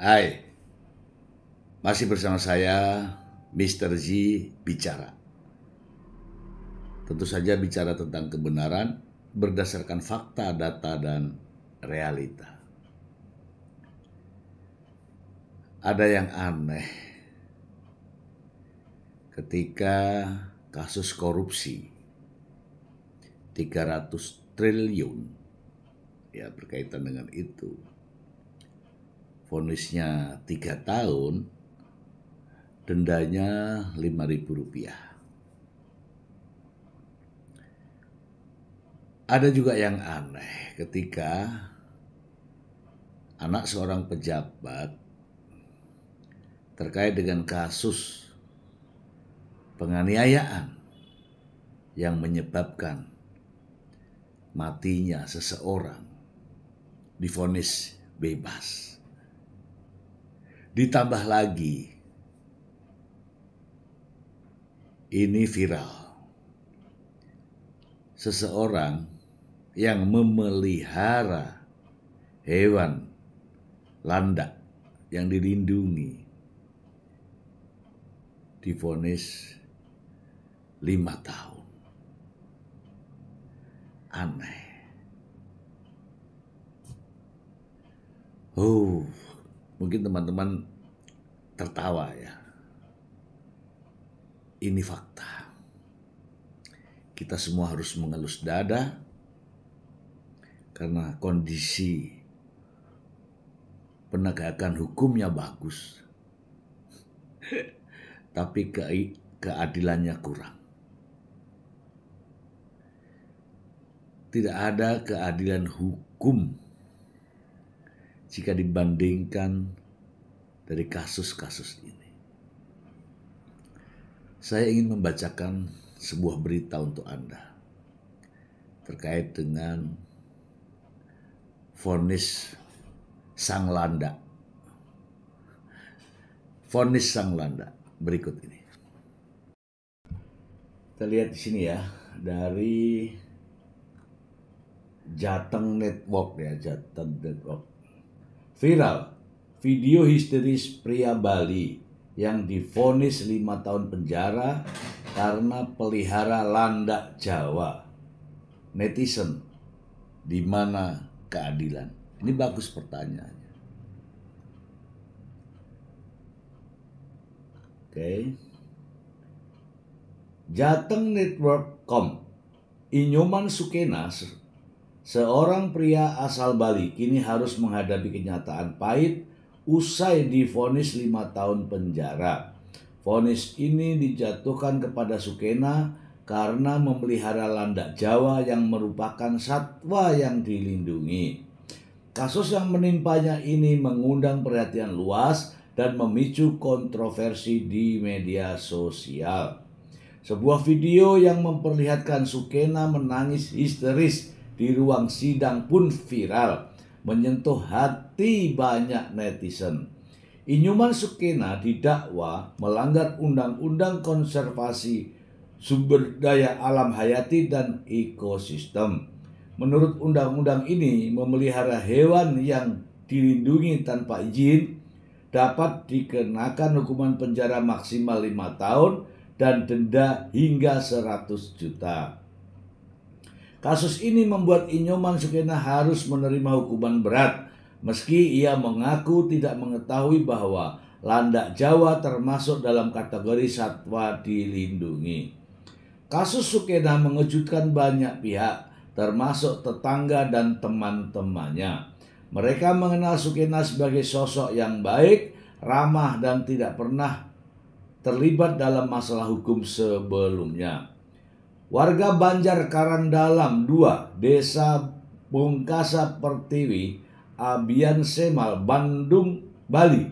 Hai, masih bersama saya Mr. Z Bicara. Tentu saja bicara tentang kebenaran berdasarkan fakta, data, dan realita. Ada yang aneh ketika kasus korupsi 300 triliun ya berkaitan dengan itu vonisnya tiga tahun, dendanya lima ribu rupiah. Ada juga yang aneh ketika anak seorang pejabat terkait dengan kasus penganiayaan yang menyebabkan matinya seseorang difonis bebas ditambah lagi ini viral. Seseorang yang memelihara hewan landak yang dilindungi difonis lima tahun. Aneh. Oh mungkin teman-teman tertawa ya. Ini fakta. Kita semua harus mengelus dada karena kondisi penegakan hukumnya bagus, tapi ke keadilannya kurang. Tidak ada keadilan hukum jika dibandingkan dari kasus-kasus ini. Saya ingin membacakan sebuah berita untuk Anda terkait dengan vonis sang landa. Vonis sang landa berikut ini. Kita lihat di sini ya dari Jateng Network ya, Jateng Network. Viral video histeris pria Bali yang difonis lima tahun penjara karena pelihara landak Jawa. Netizen, di mana keadilan? Ini bagus pertanyaannya. Oke. Okay. Jateng Network.com Inyoman Sukena Seorang pria asal Bali kini harus menghadapi kenyataan pahit usai difonis lima tahun penjara. Fonis ini dijatuhkan kepada Sukena karena memelihara landak Jawa yang merupakan satwa yang dilindungi. Kasus yang menimpanya ini mengundang perhatian luas dan memicu kontroversi di media sosial. Sebuah video yang memperlihatkan Sukena menangis histeris di ruang sidang pun viral, menyentuh hati banyak netizen. Inyuman Sukena didakwa melanggar Undang-Undang Konservasi Sumber Daya Alam Hayati dan Ekosistem. Menurut undang-undang ini, memelihara hewan yang dilindungi tanpa izin dapat dikenakan hukuman penjara maksimal lima tahun dan denda hingga 100 juta. Kasus ini membuat Inyoman Sukena harus menerima hukuman berat, meski ia mengaku tidak mengetahui bahwa landak Jawa termasuk dalam kategori satwa dilindungi. Kasus Sukena mengejutkan banyak pihak, termasuk tetangga dan teman-temannya. Mereka mengenal Sukena sebagai sosok yang baik, ramah, dan tidak pernah terlibat dalam masalah hukum sebelumnya. Warga Banjar Karangdalam 2, Desa Bungkasa Pertiwi, Abian Semal, Bandung, Bali.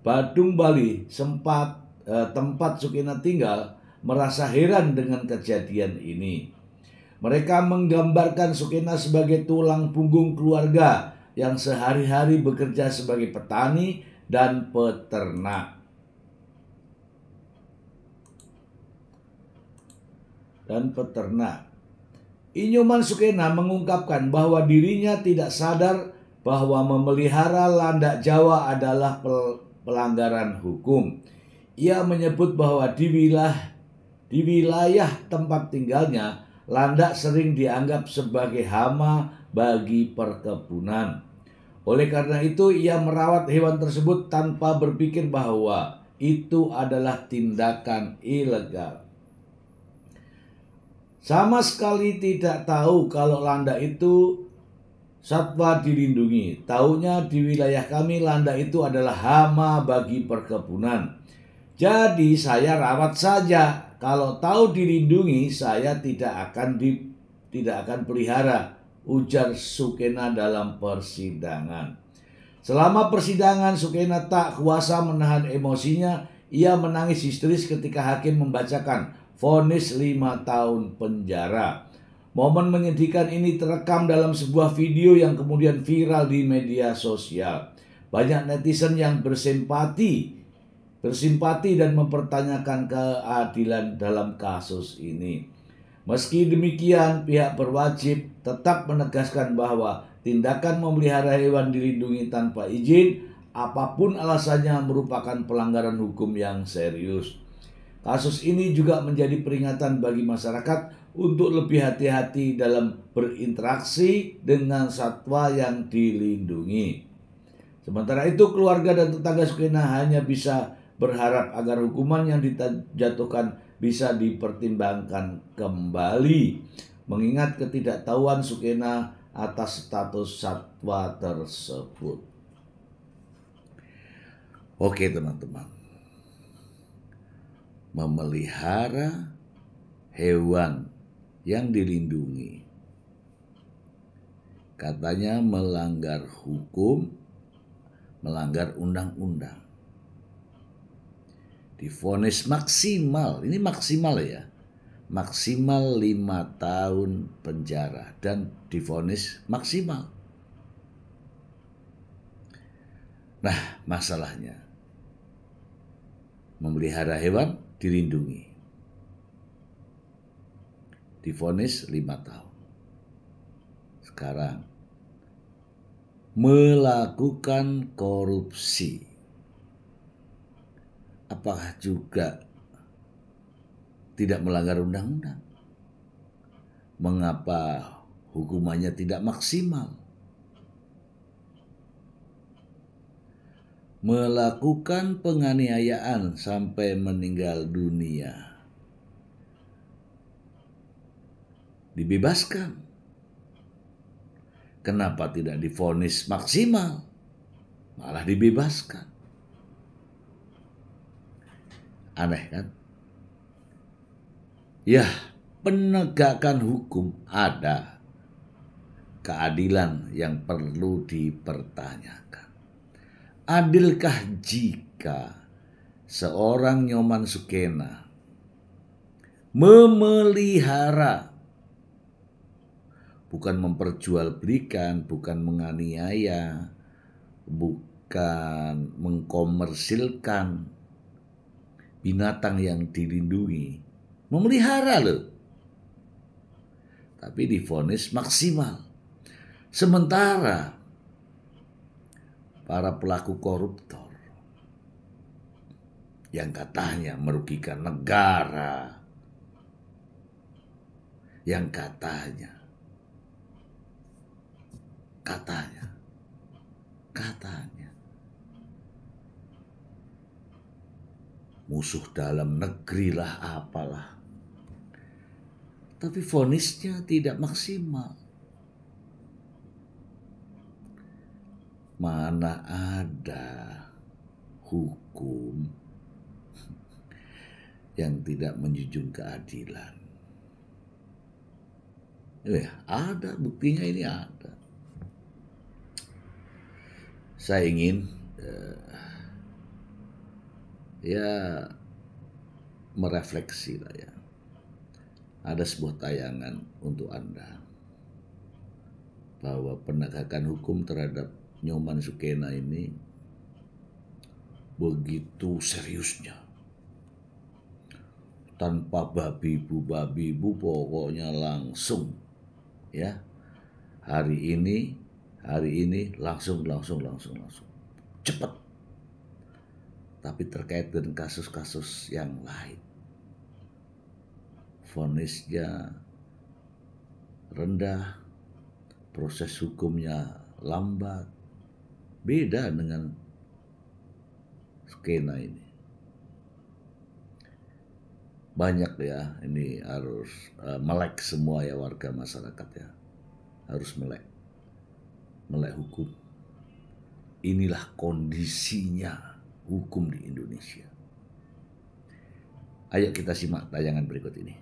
Badung Bali sempat eh, tempat Sukina tinggal merasa heran dengan kejadian ini. Mereka menggambarkan Sukina sebagai tulang punggung keluarga yang sehari-hari bekerja sebagai petani dan peternak. dan peternak. Inyoman Sukena mengungkapkan bahwa dirinya tidak sadar bahwa memelihara landak Jawa adalah pelanggaran hukum. Ia menyebut bahwa di wilayah di wilayah tempat tinggalnya landak sering dianggap sebagai hama bagi perkebunan. Oleh karena itu ia merawat hewan tersebut tanpa berpikir bahwa itu adalah tindakan ilegal sama sekali tidak tahu kalau landak itu satwa dilindungi. Tahunya di wilayah kami landak itu adalah hama bagi perkebunan. Jadi saya rawat saja. Kalau tahu dilindungi, saya tidak akan di, tidak akan pelihara. Ujar Sukena dalam persidangan. Selama persidangan, Sukena tak kuasa menahan emosinya. Ia menangis histeris ketika hakim membacakan vonis lima tahun penjara. Momen menyedihkan ini terekam dalam sebuah video yang kemudian viral di media sosial. Banyak netizen yang bersimpati, bersimpati dan mempertanyakan keadilan dalam kasus ini. Meski demikian, pihak berwajib tetap menegaskan bahwa tindakan memelihara hewan dilindungi tanpa izin apapun alasannya merupakan pelanggaran hukum yang serius. Kasus ini juga menjadi peringatan bagi masyarakat untuk lebih hati-hati dalam berinteraksi dengan satwa yang dilindungi. Sementara itu, keluarga dan tetangga Sukena hanya bisa berharap agar hukuman yang dijatuhkan bisa dipertimbangkan kembali, mengingat ketidaktahuan Sukena atas status satwa tersebut. Oke, teman-teman memelihara hewan yang dilindungi. Katanya melanggar hukum, melanggar undang-undang. Difonis maksimal, ini maksimal ya. Maksimal lima tahun penjara dan difonis maksimal. Nah masalahnya memelihara hewan dirindungi. Difonis lima tahun. Sekarang melakukan korupsi. Apakah juga tidak melanggar undang-undang? Mengapa hukumannya tidak maksimal? melakukan penganiayaan sampai meninggal dunia. Dibebaskan. Kenapa tidak difonis maksimal? Malah dibebaskan. Aneh kan? Ya, penegakan hukum ada. Keadilan yang perlu dipertanyakan. Adilkah jika seorang Nyoman Sukena memelihara bukan memperjualbelikan, bukan menganiaya, bukan mengkomersilkan binatang yang dilindungi, memelihara loh. Tapi difonis maksimal. Sementara para pelaku koruptor yang katanya merugikan negara, yang katanya, katanya, katanya, musuh dalam negeri lah apalah. Tapi vonisnya tidak maksimal. Mana ada hukum yang tidak menjunjung keadilan. Ya, ada buktinya ini ada. Saya ingin eh, ya merefleksi lah ya. Ada sebuah tayangan untuk Anda bahwa penegakan hukum terhadap Nyoman Sukena ini begitu seriusnya. Tanpa babi bu babi bu pokoknya langsung ya. Hari ini hari ini langsung langsung langsung langsung cepat. Tapi terkait dengan kasus-kasus yang lain. vonisnya rendah, proses hukumnya lambat, Beda dengan skena ini. Banyak ya, ini harus uh, melek semua ya warga masyarakat ya. Harus melek. Melek hukum. Inilah kondisinya hukum di Indonesia. Ayo kita simak tayangan berikut ini.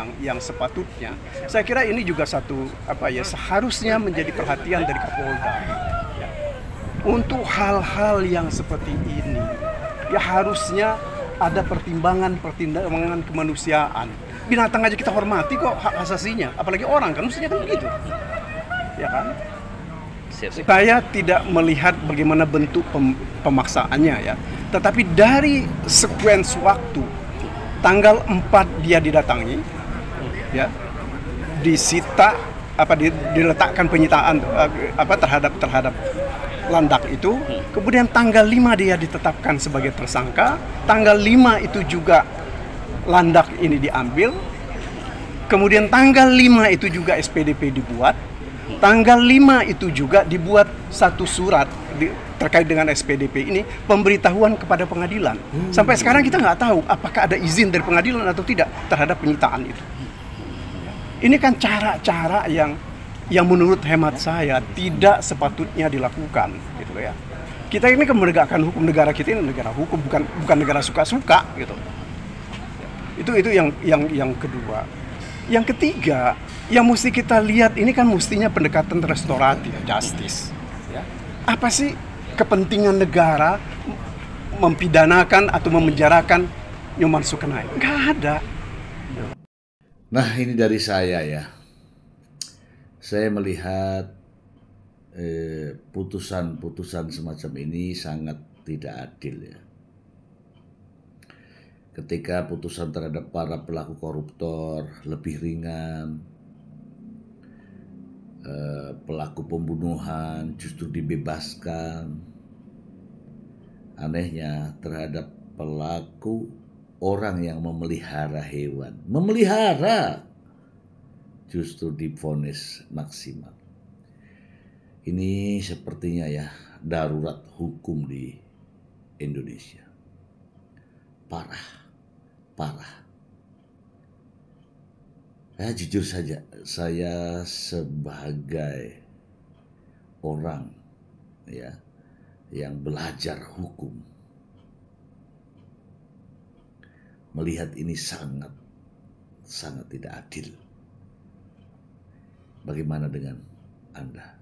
Yang, yang sepatutnya, saya kira ini juga satu apa ya seharusnya menjadi perhatian dari Kapolda untuk hal-hal yang seperti ini ya harusnya ada pertimbangan pertimbangan kemanusiaan binatang aja kita hormati kok hak asasinya apalagi orang kan mestinya kan begitu ya kan saya tidak melihat bagaimana bentuk pem pemaksaannya ya tetapi dari sekuens waktu tanggal 4 dia didatangi ya disita apa diletakkan penyitaan eh, apa terhadap terhadap landak itu. Kemudian tanggal 5 dia ditetapkan sebagai tersangka. Tanggal 5 itu juga landak ini diambil. Kemudian tanggal 5 itu juga SPDP dibuat. Tanggal 5 itu juga dibuat satu surat di, terkait dengan SPDP ini pemberitahuan kepada pengadilan. Sampai sekarang kita nggak tahu apakah ada izin dari pengadilan atau tidak terhadap penyitaan itu. Ini kan cara-cara yang yang menurut hemat saya tidak sepatutnya dilakukan gitu ya kita ini kemerdekaan hukum negara kita ini negara hukum bukan bukan negara suka-suka gitu itu itu yang yang yang kedua yang ketiga yang mesti kita lihat ini kan mestinya pendekatan restoratif justice ya. apa sih kepentingan negara mempidanakan atau memenjarakan Nyoman Sukenai nggak ada nah ini dari saya ya saya melihat eh, putusan-putusan eh, semacam ini sangat tidak adil ya. Ketika putusan terhadap para pelaku koruptor lebih ringan, eh, pelaku pembunuhan justru dibebaskan. Anehnya terhadap pelaku orang yang memelihara hewan, memelihara justru divonis maksimal. Ini sepertinya ya darurat hukum di Indonesia. Parah, parah. nah, jujur saja, saya sebagai orang ya yang belajar hukum melihat ini sangat sangat tidak adil. Bagaimana dengan Anda?